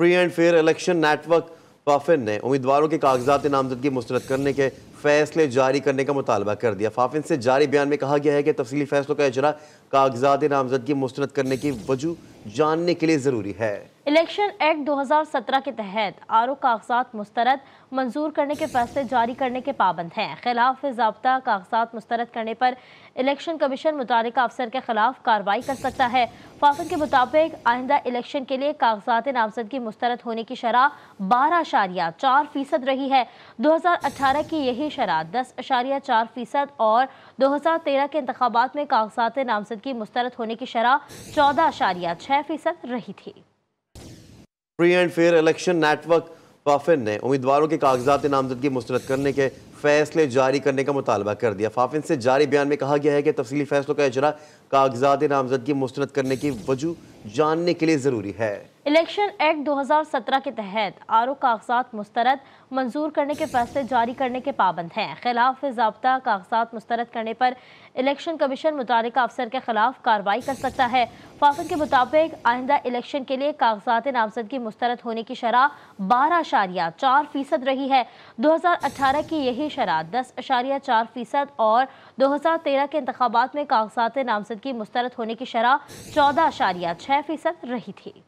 free and fair election network FAFEN ने उम्मीदवारों के कागजात नामजदगी मुस्रद करने के फैसले जारी करने का मुतालबा कर दिया फाफिन से जारी बयान में कहा गया है कि तफसली फैसलों का अजरा कागजात नामजदगी मुस्रद करने की वजू जानने के लिए ज़रूरी है इलेक्शन एक्ट 2017 के तहत आर ओ कागजात मुस्तरद मंजूर करने के फैसले जारी करने के पाबंद हैं खिलाफ जबता कागजात मुस्तरद करने पर इलेक्शन कमीशन मुतल अफसर के खिलाफ कार्रवाई कर सकता है फाफन के मुताबिक आइंदा इलेक्शन के लिए कागजात नामजदगी मुस्तरद होने की शरह बारह अशारिया चार फीसद रही है दो हज़ार अठारह की यही शरह दस अशारिया चार फीसद और दो हज़ार तेरह के इंतबात में कागजात नामजदगी मुस्तरद होने की शरह चौदह अशारिया छः फीसद रही थी free and fair election network FAFEN ने उम्मीदवारों के कागजात नामजदगी मुस्रद करने के फैसले जारी करने का मुतालबा कर दिया फाफिन से जारी बयान में कहा गया है कि तफसली फैसलों का इजरा कागजात नामजदगी मुस्रद करने की वजूह जानने के लिए ज़रूरी है इलेक्शन एक्ट 2017 के तहत आर ओ कागजात मुस्तरद मंजूर करने के फैसले जारी करने के पाबंद हैं खिलाफ जबता कागजात मुस्तरद करने पर इलेक्शन कमीशन मुतल अफसर के खिलाफ कार्रवाई कर सकता है फाफन के मुताबिक आइंदा इलेक्शन के लिए कागजात नामजदगी मुस्तरद होने की शराह बारह शारिया चार फीसद रही है दो हज़ार अठारह की यही शराह दस अशारिया चार फीसद और दो हज़ार तेरह के इंतबात में कागजात नामजदगी मुस्तरद होने की शरह चौदह अशारिया छः फीसद रही थी